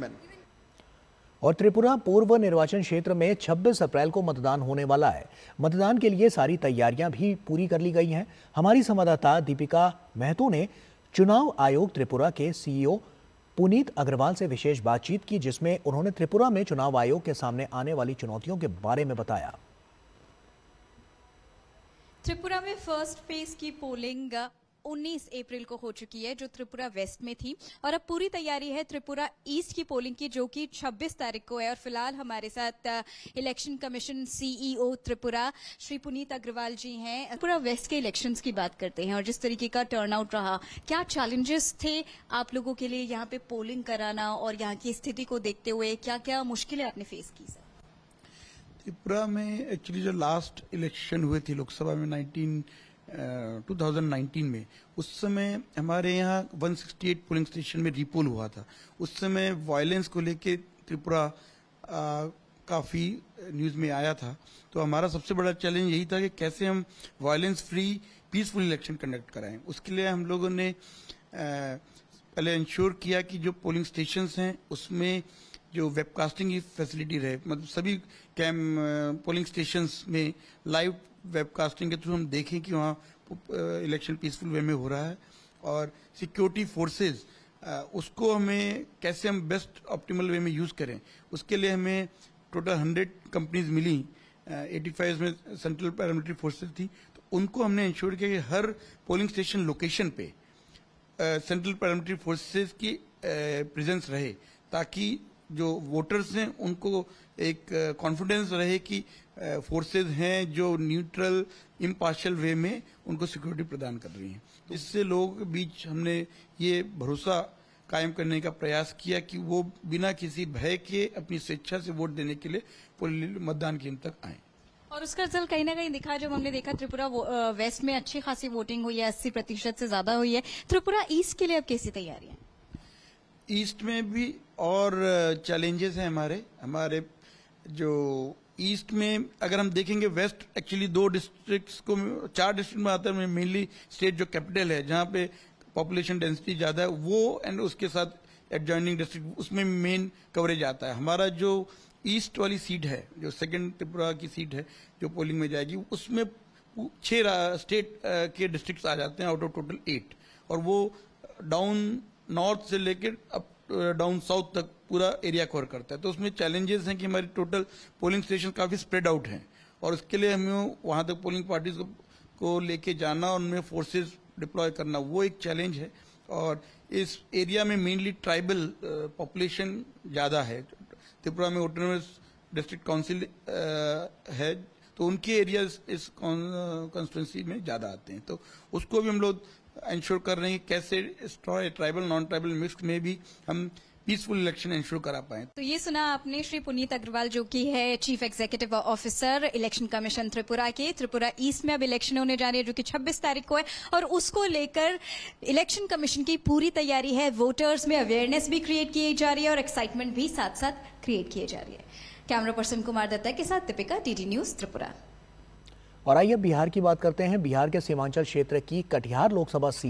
businessman और त्रिपुरा पूर्व निर्वाचन क्षेत्र में 26 अप्रैल को मतदान होने वाला है मतदान के लिए सारी तैयारियां भी पूरी कर ली गई हैं हमारी संवाददाता दीपिका महतो ने चुनाव आयोग त्रिपुरा के सीईओ पुनीत अग्रवाल से विशेष बातचीत की जिसमें उन्होंने त्रिपुरा में चुनाव आयोग के सामने आने वाली चुनौतियों के बारे में बताया त्रिपुरा में फर्स्ट फेज की पोलिंग 19 अप्रैल को हो चुकी है जो त्रिपुरा वेस्ट में थी और अब पूरी तैयारी है त्रिपुरा ईस्ट की पोलिंग की जो कि 26 तारीख को है और फिलहाल हमारे साथ election commission CEO e Tripura Shri Puneet Agarwal ji हैं त्रिपुरा वेस्ट के इलेक्शन की बात करते हैं और जिस तरीके का टर्नआउट रहा क्या चैलेंजेस थे आप लोगों के लिए यहाँ पे पोलिंग कराना और यहाँ की स्थिति को देखते हुए क्या क्या मुश्किलें आपने फेस की सर त्रिपुरा में एक्चुअली जो लास्ट इलेक्शन हुए थे लोकसभा में 19 2019 में उस समय हमारे यहाँ 168 पोलिंग स्टेशन में रिपोल हुआ था उस समय वायलेंस को लेके त्रिपुरा काफ़ी न्यूज़ में आया था तो हमारा सबसे बड़ा चैलेंज यही था कि कैसे हम violence free peaceful election conduct कराएं उसके लिए हम लोगों ने पहले इंश्योर किया कि जो पोलिंग स्टेशन हैं उसमें जो वेबकास्टिंग की फैसिलिटी रहे मतलब सभी कैम पोलिंग स्टेशंस में लाइव वेबकास्टिंग के थ्रू हम देखें कि वहाँ इलेक्शन पीसफुल वे में हो रहा है और सिक्योरिटी फोर्सेस उसको हमें कैसे हम बेस्ट ऑप्टिमल वे में यूज़ करें उसके लिए हमें टोटल हंड्रेड कंपनीज मिली एटी फाइव में सेंट्रल पैरामिलिट्री फोर्सेज थी तो उनको हमने इंश्योर किया कि हर पोलिंग स्टेशन लोकेशन पे सेंट्रल पैरामिलिट्री फोर्सेज की प्रेजेंस रहे ताकि जो वोटर्स हैं उनको एक कॉन्फिडेंस रहे कि फोर्सेस हैं जो न्यूट्रल इम्पार्शल वे में उनको सिक्योरिटी प्रदान कर रही हैं तो इससे लोगों के बीच हमने ये भरोसा कायम करने का प्रयास किया कि वो बिना किसी भय के अपनी स्वेच्छा से वोट देने के लिए मतदान केंद्र तक आए और उसका रिजल्ट कहीं ना कहीं दिखा जब हमने देखा त्रिपुरा वेस्ट में अच्छी खासी वोटिंग हुई है अस्सी प्रतिशत से ज्यादा हुई है त्रिपुरा ईस्ट के लिए अब कैसी तैयारी है ईस्ट में भी और चैलेंजेस हैं हमारे हमारे जो ईस्ट में अगर हम देखेंगे वेस्ट एक्चुअली दो डिस्ट्रिक्ट्स को चार डिस्ट्रिक्ट में आता है मेनली स्टेट जो कैपिटल है जहाँ पे पॉपुलेशन डेंसिटी ज़्यादा है वो एंड उसके साथ एडजॉइनिंग डिस्ट्रिक्ट उसमें मेन कवरेज आता है हमारा जो ईस्ट वाली सीट है जो सेकंड त्रिपुरा की सीट है जो पोलिंग में जाएगी उसमें छह स्टेट के डिस्ट्रिक्ट आ जाते हैं आउट ऑफ टोटल एट और वो डाउन नॉर्थ से लेकर अप डाउन साउथ तक पूरा एरिया कवर करता है तो उसमें चैलेंजेस हैं कि हमारी टोटल पोलिंग स्टेशन काफ़ी स्प्रेड आउट हैं और उसके लिए हमें वहाँ तक पोलिंग पार्टीज को, को लेके जाना और उनमें फोर्सेस डिप्लॉय करना वो एक चैलेंज है और इस एरिया में मेनली ट्राइबल पॉपुलेशन ज़्यादा है त्रिपुरा में ऑटोनोमस डिस्ट्रिक्ट काउंसिल है तो उनके एरिया इस कॉन्स्टिट्यूंसी uh, में ज़्यादा आते हैं तो उसको भी हम लोग इंश्योर कर रहे हैं कैसे ट्राइबल नॉन ट्राइबल मिक्स में भी हम पीसफुल इलेक्शन इंश्योर करा पाए तो ये सुना आपने श्री पुनीत अग्रवाल जो कि है chief executive officer election commission Tripura के त्रिपुरा ईस्ट में अब इलेक्शन होने जा रहे हैं जो कि 26 तारीख को है और उसको लेकर इलेक्शन कमीशन की पूरी तैयारी है वोटर्स में अवेयरनेस भी क्रिएट की जा रही है और एक्साइटमेंट भी साथ साथ क्रिएट किए जा रही है कैमरा पर्सन कुमार दत्ता के साथ दीपिका डी न्यूज त्रिपुरा और आइए बिहार की बात करते हैं बिहार के सीमांचल क्षेत्र की कटिहार लोकसभा सीट